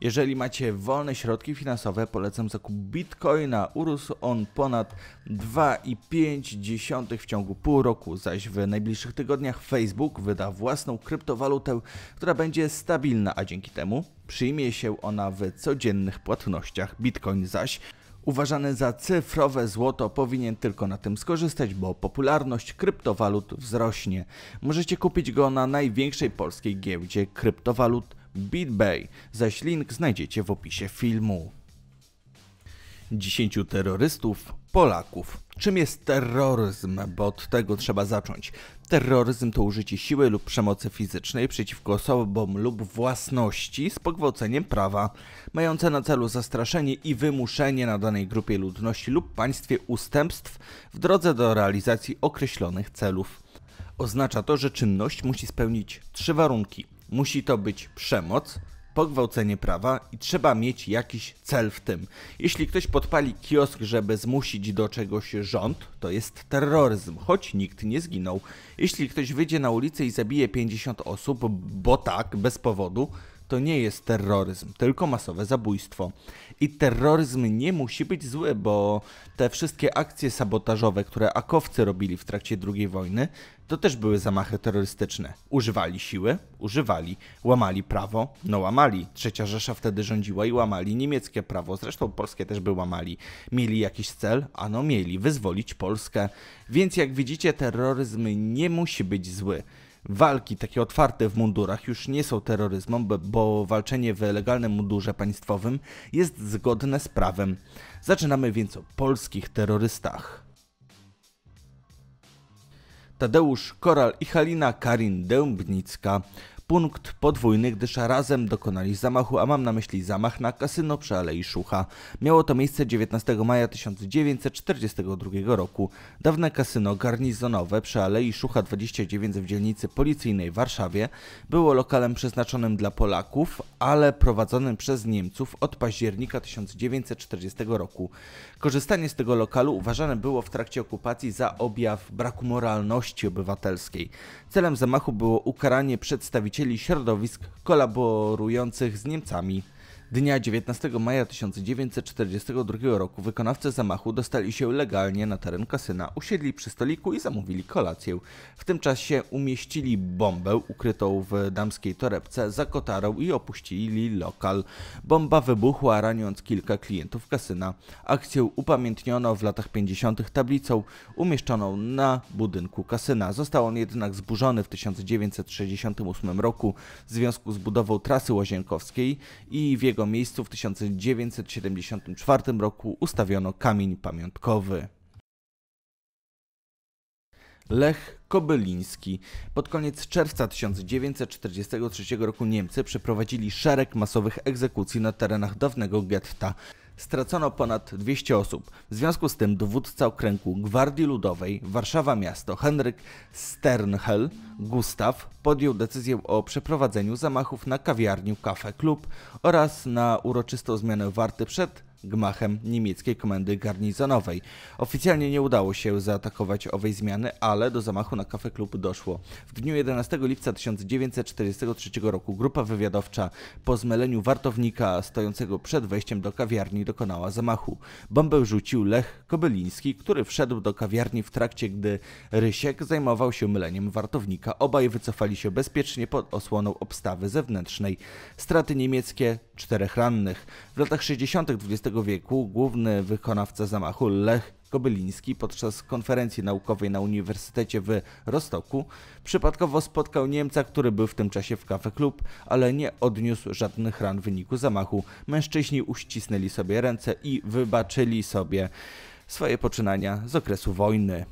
Jeżeli macie wolne środki finansowe, polecam zakup bitcoina. Urósł on ponad 2,5 w ciągu pół roku, zaś w najbliższych tygodniach Facebook wyda własną kryptowalutę, która będzie stabilna, a dzięki temu przyjmie się ona w codziennych płatnościach. Bitcoin zaś Uważany za cyfrowe złoto powinien tylko na tym skorzystać, bo popularność kryptowalut wzrośnie. Możecie kupić go na największej polskiej giełdzie kryptowalut BitBay, zaś link znajdziecie w opisie filmu. 10 terrorystów, Polaków. Czym jest terroryzm? Bo od tego trzeba zacząć. Terroryzm to użycie siły lub przemocy fizycznej przeciwko osobom lub własności z pogwałceniem prawa, mające na celu zastraszenie i wymuszenie na danej grupie ludności lub państwie ustępstw w drodze do realizacji określonych celów. Oznacza to, że czynność musi spełnić trzy warunki musi to być przemoc, pogwałcenie prawa i trzeba mieć jakiś cel w tym. Jeśli ktoś podpali kiosk, żeby zmusić do czegoś rząd, to jest terroryzm, choć nikt nie zginął. Jeśli ktoś wyjdzie na ulicę i zabije 50 osób, bo tak, bez powodu, to nie jest terroryzm, tylko masowe zabójstwo. I terroryzm nie musi być zły, bo te wszystkie akcje sabotażowe, które akowcy robili w trakcie II wojny, to też były zamachy terrorystyczne. Używali siły? Używali. Łamali prawo? No łamali. Trzecia Rzesza wtedy rządziła i łamali niemieckie prawo, zresztą polskie też by łamali. Mieli jakiś cel? Ano mieli, wyzwolić Polskę. Więc jak widzicie, terroryzm nie musi być zły walki takie otwarte w mundurach już nie są terroryzmem, bo walczenie w legalnym mundurze państwowym jest zgodne z prawem. Zaczynamy więc o polskich terrorystach. Tadeusz Koral i Halina Karin Dębnicka punkt podwójny, gdyż razem dokonali zamachu, a mam na myśli zamach na kasyno przy Alei Szucha. Miało to miejsce 19 maja 1942 roku. Dawne kasyno garnizonowe przy Alei Szucha 29 w dzielnicy policyjnej w Warszawie było lokalem przeznaczonym dla Polaków, ale prowadzonym przez Niemców od października 1940 roku. Korzystanie z tego lokalu uważane było w trakcie okupacji za objaw braku moralności obywatelskiej. Celem zamachu było ukaranie przedstawicieli przedstawicieli środowisk kolaborujących z Niemcami. Dnia 19 maja 1942 roku wykonawcy zamachu dostali się legalnie na teren kasyna, usiedli przy stoliku i zamówili kolację. W tym czasie umieścili bombę ukrytą w damskiej torebce za kotarą i opuścili lokal. Bomba wybuchła, raniąc kilka klientów kasyna. Akcję upamiętniono w latach 50. tablicą umieszczoną na budynku kasyna. Został on jednak zburzony w 1968 roku w związku z budową trasy łazienkowskiej i w jego jego miejscu w 1974 roku ustawiono kamień pamiątkowy. Lech Kobyliński. Pod koniec czerwca 1943 roku Niemcy przeprowadzili szereg masowych egzekucji na terenach dawnego getta stracono ponad 200 osób. W związku z tym dowódca okręgu Gwardii Ludowej Warszawa Miasto Henryk Sternhell Gustaw podjął decyzję o przeprowadzeniu zamachów na kawiarnię Cafe Club oraz na uroczystą zmianę warty przed gmachem niemieckiej komendy garnizonowej. Oficjalnie nie udało się zaatakować owej zmiany, ale do zamachu na kafe klub doszło. W dniu 11 lipca 1943 roku grupa wywiadowcza po zmyleniu wartownika stojącego przed wejściem do kawiarni dokonała zamachu. Bombę rzucił Lech Kobyliński, który wszedł do kawiarni w trakcie, gdy Rysiek zajmował się myleniem wartownika. Obaj wycofali się bezpiecznie pod osłoną obstawy zewnętrznej. Straty niemieckie czterech rannych. W latach 60. XX wieku główny wykonawca zamachu Lech Kobyliński podczas konferencji naukowej na Uniwersytecie w Rostoku przypadkowo spotkał Niemca, który był w tym czasie w kafe klub, ale nie odniósł żadnych ran w wyniku zamachu. Mężczyźni uścisnęli sobie ręce i wybaczyli sobie swoje poczynania z okresu wojny.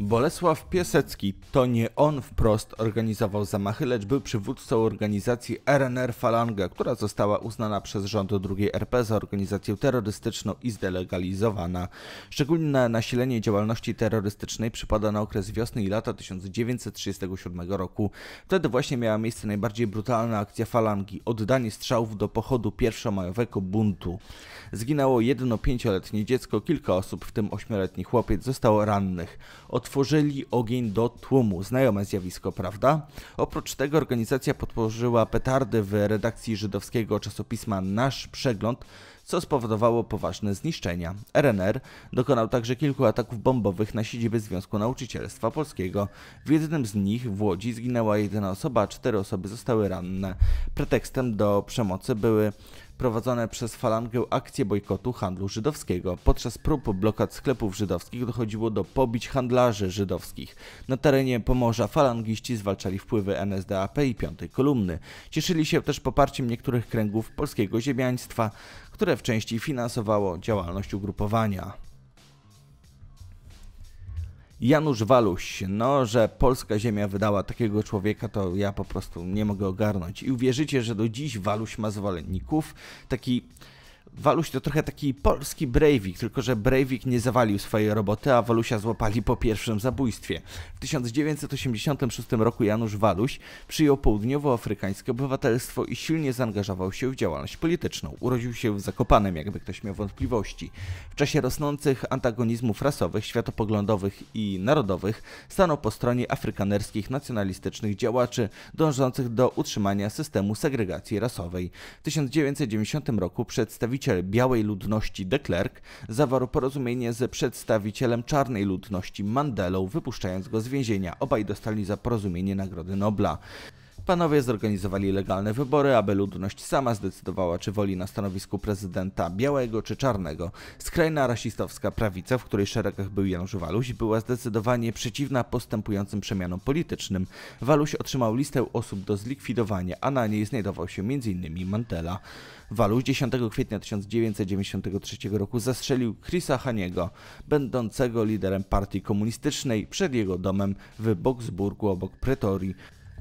Bolesław Piasecki to nie on wprost organizował zamachy, lecz był przywódcą organizacji RNR Falanga, która została uznana przez rząd II RP za organizację terrorystyczną i zdelegalizowana. Szczególne nasilenie działalności terrorystycznej przypada na okres wiosny i lata 1937 roku. Wtedy właśnie miała miejsce najbardziej brutalna akcja Falangi oddanie strzałów do pochodu pierwszomajowego buntu. Zginęło jedno pięcioletnie dziecko, kilka osób, w tym ośmioletni chłopiec, zostało rannych. Od tworzyli ogień do tłumu. Znajome zjawisko, prawda? Oprócz tego organizacja podporzyła petardy w redakcji żydowskiego czasopisma Nasz Przegląd, co spowodowało poważne zniszczenia. RNR dokonał także kilku ataków bombowych na siedzibę Związku Nauczycielstwa Polskiego. W jednym z nich w Łodzi zginęła jedna osoba, a cztery osoby zostały ranne. Pretekstem do przemocy były prowadzone przez falangę akcje bojkotu handlu żydowskiego. Podczas prób blokad sklepów żydowskich dochodziło do pobić handlarzy żydowskich. Na terenie Pomorza falangiści zwalczali wpływy NSDAP i Piątej Kolumny. Cieszyli się też poparciem niektórych kręgów polskiego ziemiaństwa, które w części finansowało działalność ugrupowania. Janusz Waluś, no, że polska ziemia wydała takiego człowieka, to ja po prostu nie mogę ogarnąć. I uwierzycie, że do dziś Waluś ma zwolenników. Taki Waluś to trochę taki polski Breivik, tylko że Breivik nie zawalił swojej roboty, a Walusia złapali po pierwszym zabójstwie. W 1986 roku Janusz Waluś przyjął południowoafrykańskie obywatelstwo i silnie zaangażował się w działalność polityczną. Urodził się w Zakopanem, jakby ktoś miał wątpliwości. W czasie rosnących antagonizmów rasowych, światopoglądowych i narodowych stanął po stronie afrykanerskich nacjonalistycznych działaczy dążących do utrzymania systemu segregacji rasowej. W 1990 roku przedstawiciel przedstawiciel białej ludności de Klerk zawarł porozumienie ze przedstawicielem czarnej ludności Mandelą, wypuszczając go z więzienia. Obaj dostali za porozumienie Nagrody Nobla. Panowie zorganizowali legalne wybory, aby ludność sama zdecydowała, czy woli na stanowisku prezydenta białego czy czarnego. Skrajna rasistowska prawica, w której szeregach był Janusz Waluś, była zdecydowanie przeciwna postępującym przemianom politycznym. Waluś otrzymał listę osób do zlikwidowania, a na niej znajdował się m.in. Mandela. Waluś 10 kwietnia 1993 roku zastrzelił Chrisa Haniego, będącego liderem partii komunistycznej, przed jego domem w Boksburgu obok Pretorii.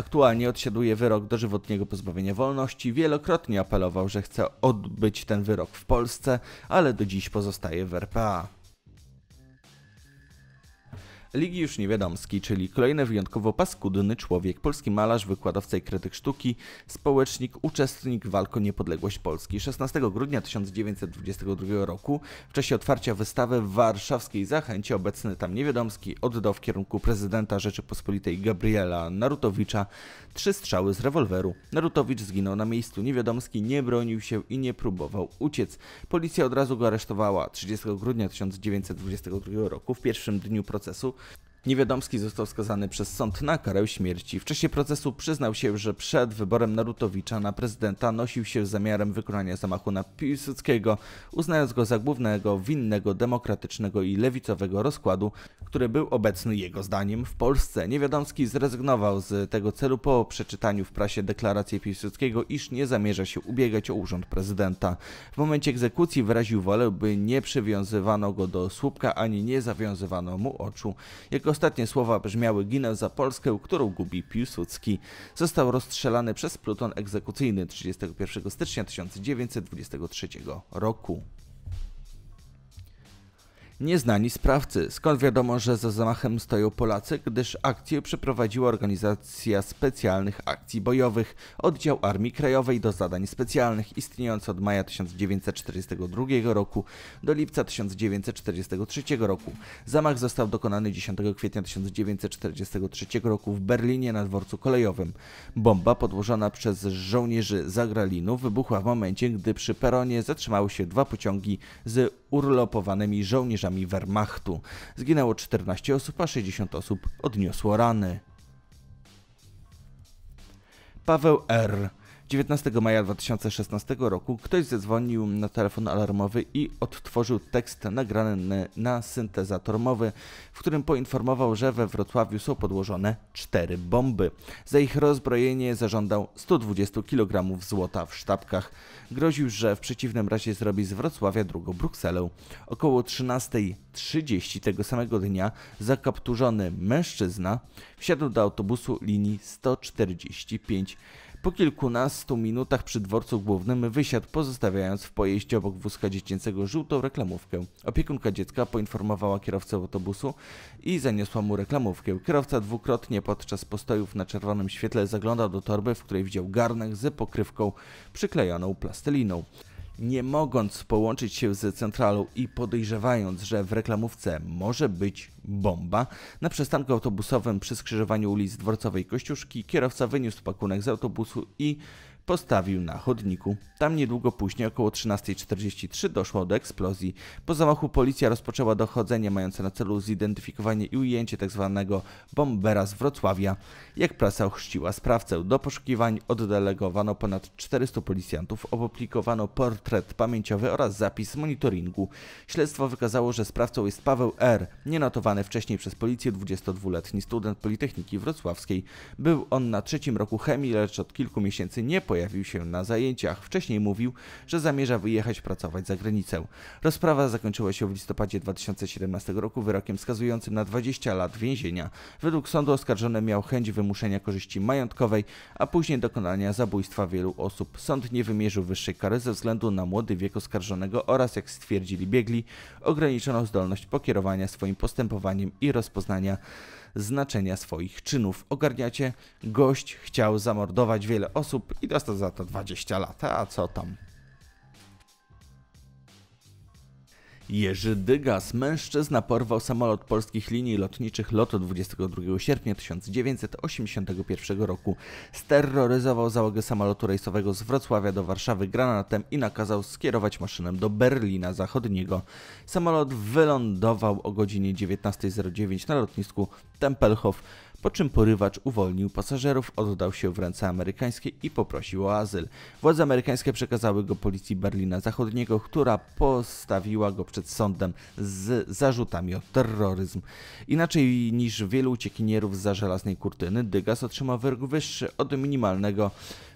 Aktualnie odsiaduje wyrok dożywotniego pozbawienia wolności. Wielokrotnie apelował, że chce odbyć ten wyrok w Polsce, ale do dziś pozostaje w RPA. Ligi już niewiadomski, czyli kolejny wyjątkowo paskudny człowiek, polski malarz, wykładowca i krytyk sztuki, społecznik, uczestnik walk o niepodległość Polski. 16 grudnia 1922 roku w czasie otwarcia wystawy w warszawskiej Zachęcie obecny tam niewiadomski oddał w kierunku prezydenta Rzeczypospolitej Gabriela Narutowicza trzy strzały z rewolweru. Narutowicz zginął na miejscu, niewiadomski nie bronił się i nie próbował uciec. Policja od razu go aresztowała 30 grudnia 1922 roku w pierwszym dniu procesu Niewiadomski został skazany przez sąd na karę śmierci. W czasie procesu przyznał się, że przed wyborem Narutowicza na prezydenta nosił się z zamiarem wykonania zamachu na Piłsudskiego, uznając go za głównego winnego demokratycznego i lewicowego rozkładu, który był obecny jego zdaniem w Polsce. Niewiadomski zrezygnował z tego celu po przeczytaniu w prasie deklaracji Piłsudskiego, iż nie zamierza się ubiegać o urząd prezydenta. W momencie egzekucji wyraził wolę, by nie przywiązywano go do słupka ani nie zawiązywano mu oczu. Jego ostatnie słowa brzmiały ginę za Polskę, którą gubi Piłsudski. Został rozstrzelany przez pluton egzekucyjny 31 stycznia 1923 roku nieznani sprawcy. Skąd wiadomo, że za zamachem stoją Polacy, gdyż akcję przeprowadziła Organizacja Specjalnych Akcji Bojowych, oddział Armii Krajowej do zadań specjalnych, istniejący od maja 1942 roku do lipca 1943 roku. Zamach został dokonany 10 kwietnia 1943 roku w Berlinie na dworcu kolejowym. Bomba podłożona przez żołnierzy Zagralinu wybuchła w momencie, gdy przy peronie zatrzymały się dwa pociągi z urlopowanymi żołnierzami Wehrmachtu. Zginęło 14 osób, a 60 osób odniosło rany. Paweł R. 19 maja 2016 roku ktoś zadzwonił na telefon alarmowy i odtworzył tekst nagrany na syntezator mowy, w którym poinformował, że we Wrocławiu są podłożone cztery bomby. Za ich rozbrojenie zażądał 120 kg złota w sztabkach. Groził, że w przeciwnym razie zrobi z Wrocławia drugą Brukselę. Około 13.30 tego samego dnia zakapturzony mężczyzna wsiadł do autobusu linii 145. Po kilkunastu minutach przy dworcu głównym wysiadł, pozostawiając w pojeździe obok wózka dziecięcego żółtą reklamówkę. Opiekunka dziecka poinformowała kierowcę autobusu i zaniosła mu reklamówkę. Kierowca dwukrotnie podczas postojów na czerwonym świetle zaglądał do torby, w której widział garnek z pokrywką przyklejoną plasteliną nie mogąc połączyć się z centralą i podejrzewając, że w reklamówce może być bomba, na przystanku autobusowym przy skrzyżowaniu ulic Dworcowej Kościuszki kierowca wyniósł pakunek z autobusu i postawił na chodniku. Tam niedługo później, około 13.43, doszło do eksplozji. Po zamachu policja rozpoczęła dochodzenie mające na celu zidentyfikowanie i ujęcie tzw. Tak bombera z Wrocławia. Jak prasa ochrzciła sprawcę, do poszukiwań oddelegowano ponad 400 policjantów, opublikowano portret pamięciowy oraz zapis monitoringu. Śledztwo wykazało, że sprawcą jest Paweł R., nienotowany wcześniej przez policję 22-letni student Politechniki Wrocławskiej. Był on na trzecim roku chemii, lecz od kilku miesięcy nie pojawił pojawił się na zajęciach. Wcześniej mówił, że zamierza wyjechać pracować za granicę. Rozprawa zakończyła się w listopadzie 2017 roku wyrokiem skazującym na 20 lat więzienia. Według sądu oskarżony miał chęć wymuszenia korzyści majątkowej, a później dokonania zabójstwa wielu osób. Sąd nie wymierzył wyższej kary ze względu na młody wiek oskarżonego oraz, jak stwierdzili biegli, ograniczoną zdolność pokierowania swoim postępowaniem i rozpoznania znaczenia swoich czynów. Ogarniacie, gość chciał zamordować wiele osób i dostał za to 20 lat, a co tam Jerzy Dygas, mężczyzna, porwał samolot polskich linii lotniczych lotu 22 sierpnia 1981 roku. Sterroryzował załogę samolotu rejsowego z Wrocławia do Warszawy granatem i nakazał skierować maszynę do Berlina Zachodniego. Samolot wylądował o godzinie 19.09 na lotnisku Tempelhof po czym porywacz uwolnił pasażerów, oddał się w ręce amerykańskie i poprosił o azyl. Władze amerykańskie przekazały go policji Berlina Zachodniego, która postawiła go przed sądem z zarzutami o terroryzm. Inaczej niż wielu uciekinierów za żelaznej kurtyny, Dygas otrzymał wyrok wyższy od minimalnego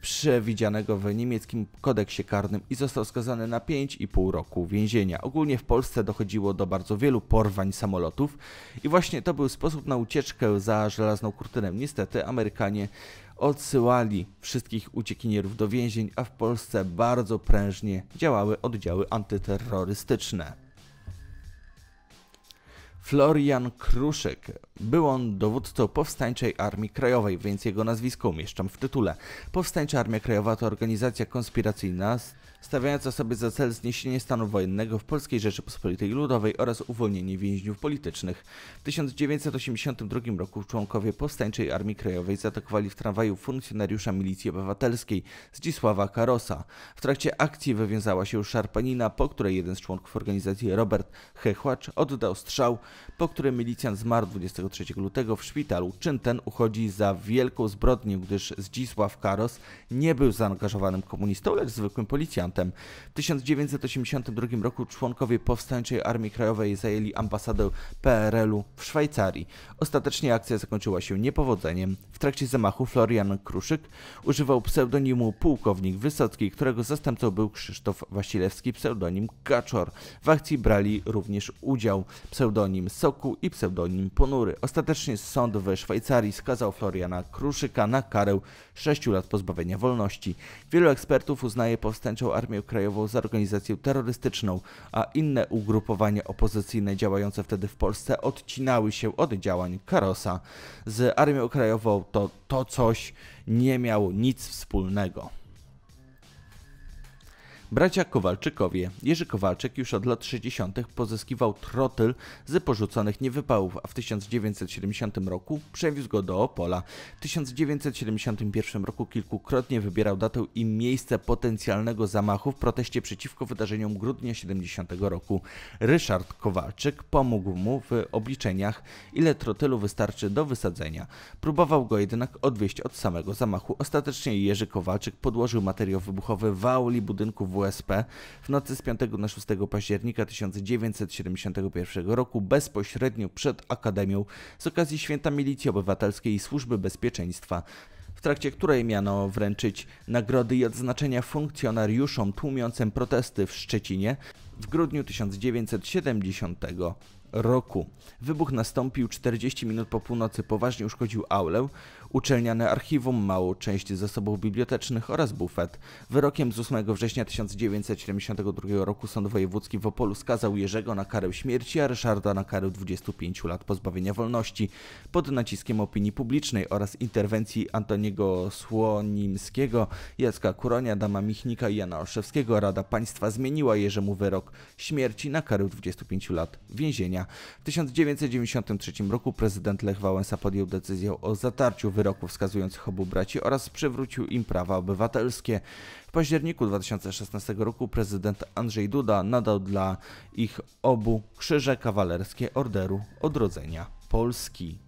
przewidzianego w niemieckim kodeksie karnym i został skazany na 5,5 roku więzienia. Ogólnie w Polsce dochodziło do bardzo wielu porwań samolotów i właśnie to był sposób na ucieczkę za żelazną kurtynę. Niestety Amerykanie odsyłali wszystkich uciekinierów do więzień, a w Polsce bardzo prężnie działały oddziały antyterrorystyczne. Florian Kruszyk. Był on dowódcą Powstańczej Armii Krajowej, więc jego nazwisko umieszczam w tytule. Powstańcza Armia Krajowa to organizacja konspiracyjna stawiająca sobie za cel zniesienie stanu wojennego w Polskiej Rzeczypospolitej Ludowej oraz uwolnienie więźniów politycznych. W 1982 roku członkowie Powstańczej Armii Krajowej zaatakowali w tramwaju funkcjonariusza Milicji Obywatelskiej Zdzisława Karosa. W trakcie akcji wywiązała się szarpanina, po której jeden z członków organizacji Robert Hechłacz oddał strzał, po którym milicjant zmarł 23 lutego w szpitalu. Czyn ten uchodzi za wielką zbrodnię, gdyż Zdzisław Karos nie był zaangażowanym komunistą, lecz zwykłym policjantem prezydentem. W 1982 roku członkowie Powstańczej Armii Krajowej zajęli ambasadę PRL-u w Szwajcarii. Ostatecznie akcja zakończyła się niepowodzeniem. W trakcie zamachu Florian Kruszyk używał pseudonimu Pułkownik Wysocki, którego zastępcą był Krzysztof Wasilewski, pseudonim Kaczor. W akcji brali również udział pseudonim Soku i pseudonim Ponury. Ostatecznie sąd we Szwajcarii skazał Floriana Kruszyka na karę 6 lat pozbawienia wolności. Wielu ekspertów uznaje powstańczą Armię Krajową za organizację terrorystyczną, a inne ugrupowania opozycyjne działające wtedy w Polsce odcinały się od działań Karosa. Z Armią Krajową to, to coś nie miało nic wspólnego. Bracia Kowalczykowie. Jerzy Kowalczyk już od lat 60. pozyskiwał trotyl z porzuconych niewypałów, a w 1970 roku przewiózł go do Opola. W 1971 roku kilkukrotnie wybierał datę i miejsce potencjalnego zamachu w proteście przeciwko wydarzeniom grudnia 70 roku. Ryszard Kowalczyk pomógł mu w obliczeniach, ile trotylu wystarczy do wysadzenia. Próbował go jednak odwieźć od samego zamachu. Ostatecznie Jerzy Kowalczyk podłożył materiał wybuchowy w auli budynku w WSP w nocy z 5 na 6 października 1971 roku bezpośrednio przed Akademią z okazji Święta Milicji Obywatelskiej i Służby Bezpieczeństwa w trakcie której miano wręczyć nagrody i odznaczenia funkcjonariuszom tłumiącym protesty w Szczecinie w grudniu 1970 roku. Wybuch nastąpił 40 minut po północy, poważnie uszkodził aulę, uczelniane archiwum, małą część zasobów bibliotecznych oraz bufet. Wyrokiem z 8 września 1972 roku Sąd Wojewódzki w Opolu skazał Jerzego na karę śmierci, a Ryszarda na karę 25 lat pozbawienia wolności. Pod naciskiem opinii publicznej oraz interwencji Antoniego Słonimskiego, Jacka Kuronia, Dama Michnika i Jana Olszewskiego Rada Państwa zmieniła Jerzemu wyrok śmierci na karę 25 lat więzienia. W 1993 roku prezydent Lech Wałęsa podjął decyzję o zatarciu wyroku wyroku wskazujących obu braci oraz przywrócił im prawa obywatelskie. W październiku 2016 roku prezydent Andrzej Duda nadał dla ich obu krzyże kawalerskie Orderu Odrodzenia Polski.